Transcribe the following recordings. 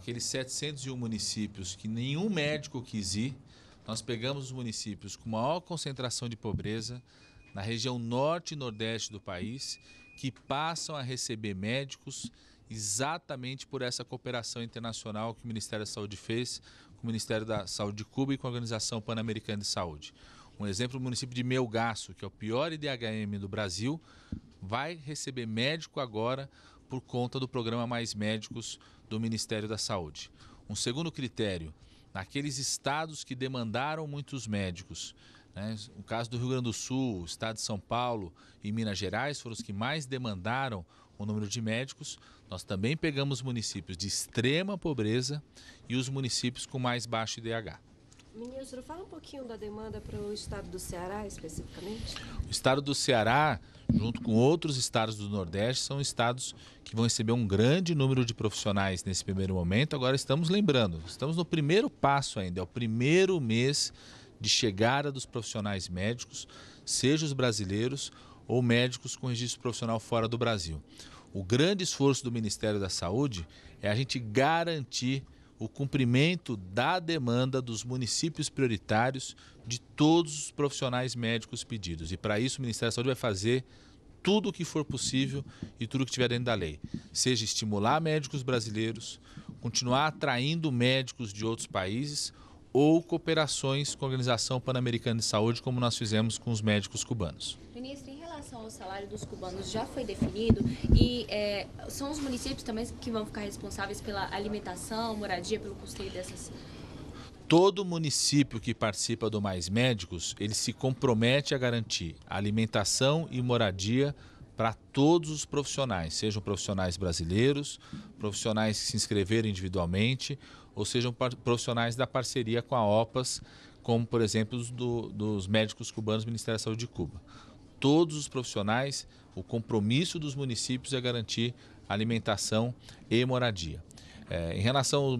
aqueles 701 municípios que nenhum médico quis ir, nós pegamos os municípios com maior concentração de pobreza, na região norte e nordeste do país, que passam a receber médicos exatamente por essa cooperação internacional que o Ministério da Saúde fez com o Ministério da Saúde de Cuba e com a Organização Pan-Americana de Saúde. Um exemplo, o município de Melgaço, que é o pior IDHM do Brasil, vai receber médico agora por conta do programa Mais Médicos do Ministério da Saúde. Um segundo critério, naqueles estados que demandaram muitos médicos, né? o caso do Rio Grande do Sul, o estado de São Paulo e Minas Gerais foram os que mais demandaram o número de médicos. Nós também pegamos municípios de extrema pobreza e os municípios com mais baixo IDH. Ministro, fala um pouquinho da demanda para o estado do Ceará especificamente. O estado do Ceará, junto com outros estados do Nordeste, são estados que vão receber um grande número de profissionais nesse primeiro momento. Agora estamos lembrando, estamos no primeiro passo ainda, é o primeiro mês de chegada dos profissionais médicos, seja os brasileiros ou médicos com registro profissional fora do Brasil. O grande esforço do Ministério da Saúde é a gente garantir o cumprimento da demanda dos municípios prioritários de todos os profissionais médicos pedidos. E para isso o Ministério da Saúde vai fazer tudo o que for possível e tudo o que estiver dentro da lei. Seja estimular médicos brasileiros, continuar atraindo médicos de outros países ou cooperações com a Organização Pan-Americana de Saúde, como nós fizemos com os médicos cubanos. Ministro, relação ao salário dos cubanos já foi definido e é, são os municípios também que vão ficar responsáveis pela alimentação, moradia, pelo custeio dessas todo município que participa do Mais Médicos, ele se compromete a garantir alimentação e moradia para todos os profissionais, sejam profissionais brasileiros, profissionais que se inscreveram individualmente, ou sejam profissionais da parceria com a OPAS, como, por exemplo, do, dos médicos cubanos do Ministério da Saúde de Cuba todos os profissionais, o compromisso dos municípios é garantir alimentação e moradia. É, em relação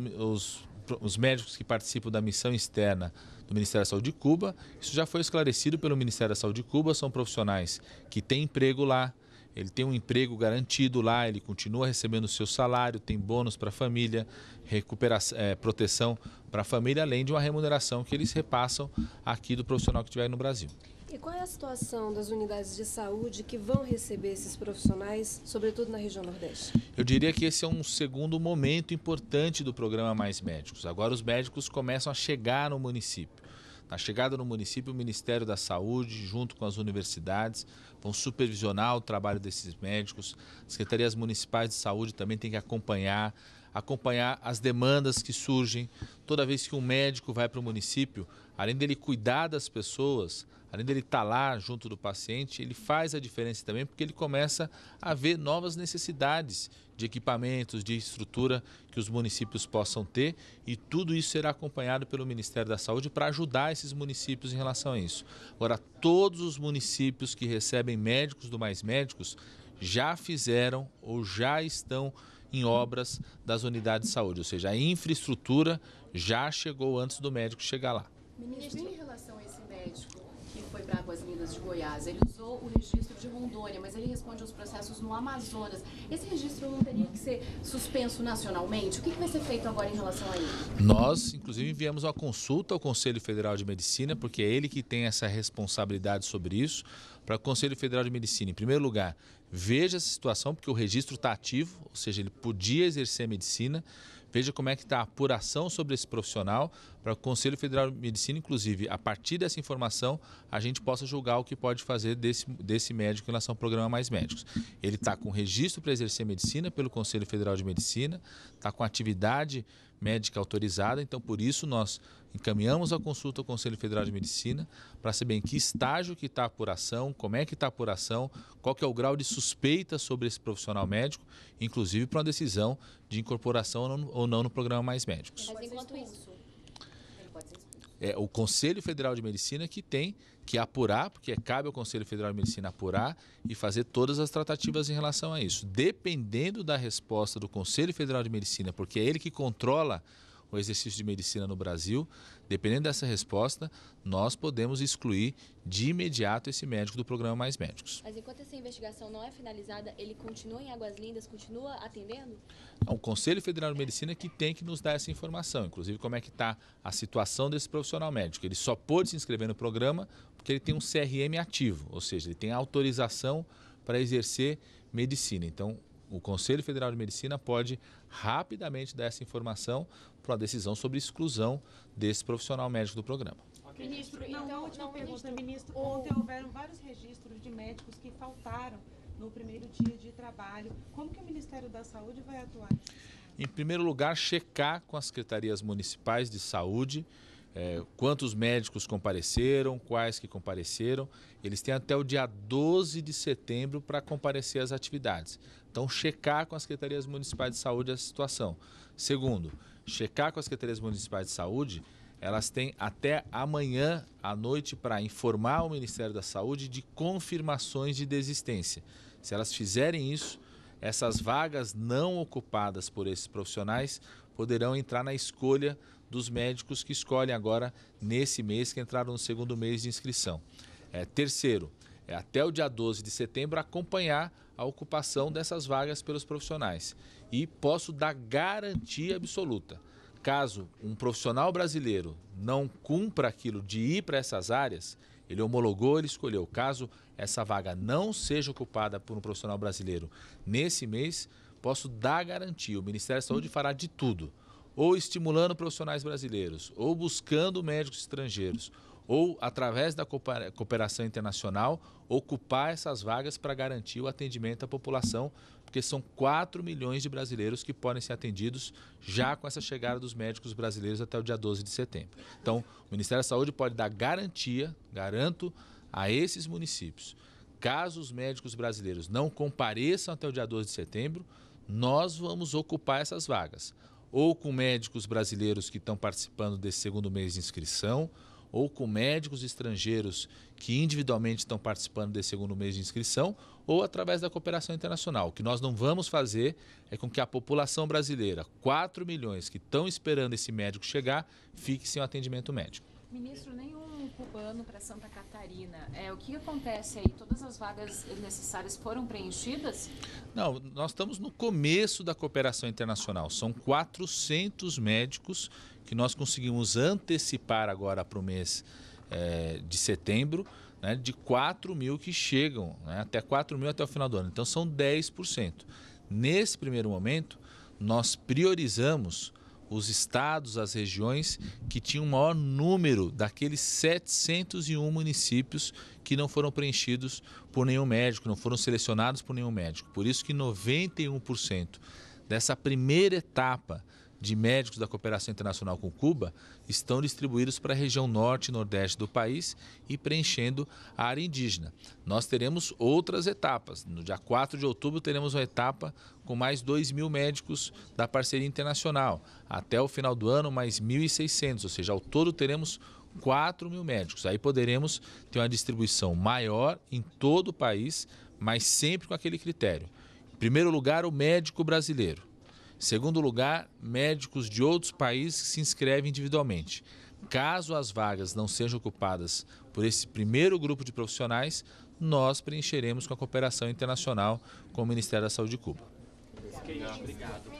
aos, médicos que participam da missão externa do Ministério da Saúde de Cuba, isso já foi esclarecido pelo Ministério da Saúde de Cuba, são profissionais que têm emprego lá, ele tem um emprego garantido lá, ele continua recebendo o seu salário, tem bônus para a família, recuperação, é, proteção para a família, além de uma remuneração que eles repassam aqui do profissional que estiver no Brasil. E qual é a situação das unidades de saúde que vão receber esses profissionais, sobretudo na região Nordeste? Eu diria que esse é um segundo momento importante do programa Mais Médicos. Agora os médicos começam a chegar no município. Na chegada no município, o Ministério da Saúde, junto com as universidades, vão supervisionar o trabalho desses médicos. As secretarias municipais de saúde também têm que acompanhar acompanhar as demandas que surgem. Toda vez que um médico vai para o município, além dele cuidar das pessoas, além dele estar tá lá junto do paciente, ele faz a diferença também porque ele começa a ver novas necessidades de equipamentos, de estrutura que os municípios possam ter e tudo isso será acompanhado pelo Ministério da Saúde para ajudar esses municípios em relação a isso. Agora, todos os municípios que recebem médicos do Mais Médicos já fizeram ou já estão em obras das unidades de saúde, ou seja, a infraestrutura já chegou antes do médico chegar lá. Ministro, em relação a esse médico, processos de Goiás. Ele usou o registro de Rondônia, mas ele responde aos processos no Amazonas. Esse registro não teria que ser suspenso nacionalmente? O que, vai ser feito agora em relação a ele? Nós, inclusive, enviamos uma consulta ao Conselho Federal de Medicina, porque é ele que tem essa responsabilidade sobre isso. Para o Conselho Federal de Medicina, em primeiro lugar, veja essa situação, porque o registro está ativo, ou seja, ele podia exercer medicina. Veja como é que está a apuração sobre esse profissional para o Conselho Federal de Medicina, inclusive, a partir dessa informação, a gente possa julgar o que pode fazer desse, desse médico em relação ao programa Mais Médicos. Ele está com registro para exercer medicina pelo Conselho Federal de Medicina, está com atividade médica autorizada, então por isso nós encaminhamos a consulta ao Conselho Federal de Medicina para saber em que estágio que está a apuração, como é que está a apuração, qual que é o grau de suspeita sobre esse profissional médico, inclusive para uma decisão de incorporação ou não, no programa Mais Médicos. Mas enquanto isso, é o Conselho Federal de Medicina que tem que apurar, porque cabe ao Conselho Federal de Medicina apurar e fazer todas as tratativas em relação a isso. Dependendo da resposta do Conselho Federal de Medicina, porque é ele que controla o exercício de medicina no Brasil, dependendo dessa resposta, nós podemos excluir de imediato esse médico do programa Mais Médicos. Mas enquanto essa investigação não é finalizada, ele continua em Águas Lindas, continua atendendo? Não, o Conselho Federal de Medicina é que tem que nos dar essa informação, inclusive como é que está a situação desse profissional médico. Ele só pôde se inscrever no programa porque ele tem um CRM ativo, ou seja, ele tem autorização para exercer medicina. Então, o Conselho Federal de Medicina pode rapidamente dar essa informação para a decisão sobre exclusão desse profissional médico do programa. Okay. Ministro, então, não, última não, pergunta, ministro. ministro ontem houveram vários registros de médicos que faltaram no primeiro dia de trabalho. Como que o Ministério da Saúde vai atuar? Em primeiro lugar, checar com as secretarias municipais de saúde é, quantos médicos compareceram, quais que compareceram. Eles têm até o dia 12 de setembro para comparecer às atividades. Então, checar com as secretarias municipais de saúde a situação. Segundo, checar com as secretarias municipais de saúde, elas têm até amanhã à noite para informar o Ministério da Saúde de confirmações de desistência. Se elas fizerem isso, essas vagas não ocupadas por esses profissionais poderão entrar na escolha dos médicos que escolhem agora nesse mês, que entraram no segundo mês de inscrição. É, terceiro, é até o dia 12 de setembro acompanhar a ocupação dessas vagas pelos profissionais. E posso dar garantia absoluta. Caso um profissional brasileiro não cumpra aquilo de ir para essas áreas, ele homologou, ele escolheu. Caso essa vaga não seja ocupada por um profissional brasileiro nesse mês, posso dar garantia. O Ministério da Saúde fará de tudo ou estimulando profissionais brasileiros, ou buscando médicos estrangeiros, ou através da cooperação internacional, ocupar essas vagas para garantir o atendimento à população, porque são 4 milhões de brasileiros que podem ser atendidos já com essa chegada dos médicos brasileiros até o dia 12 de setembro. Então, o Ministério da Saúde pode dar garantia, garanto, a esses municípios. Caso os médicos brasileiros não compareçam até o dia 12 de setembro, nós vamos ocupar essas vagas ou com médicos brasileiros que estão participando desse segundo mês de inscrição, ou com médicos estrangeiros que individualmente estão participando desse segundo mês de inscrição, ou através da cooperação internacional. O que nós não vamos fazer é com que a população brasileira, 4 milhões que estão esperando esse médico chegar, fique sem o atendimento médico. Ministro, nenhum Cubano para Santa Catarina. É, o que acontece aí? Todas as vagas necessárias foram preenchidas? Não, nós estamos no começo da cooperação internacional. São 400 médicos que nós conseguimos antecipar agora para o mês é, de setembro. Né, de 4 mil que chegam, né, até 4 mil até o final do ano. Então são 10%. Nesse primeiro momento, nós priorizamos os estados, as regiões que tinham o maior número daqueles 701 municípios que não foram preenchidos por nenhum médico, não foram selecionados por nenhum médico. Por isso que 91% dessa primeira etapa de médicos da cooperação internacional com Cuba estão distribuídos para a região norte e nordeste do país e preenchendo a área indígena. Nós teremos outras etapas. No dia 4 de outubro, teremos uma etapa com mais 2 mil médicos da parceria internacional. Até o final do ano, mais 1.600, ou seja, ao todo teremos 4 mil médicos. Aí poderemos ter uma distribuição maior em todo o país, mas sempre com aquele critério. Em primeiro lugar, o médico brasileiro. Segundo lugar, médicos de outros países que se inscrevem individualmente. Caso as vagas não sejam ocupadas por esse primeiro grupo de profissionais, nós preencheremos com a cooperação internacional com o Ministério da Saúde de Cuba. Obrigado.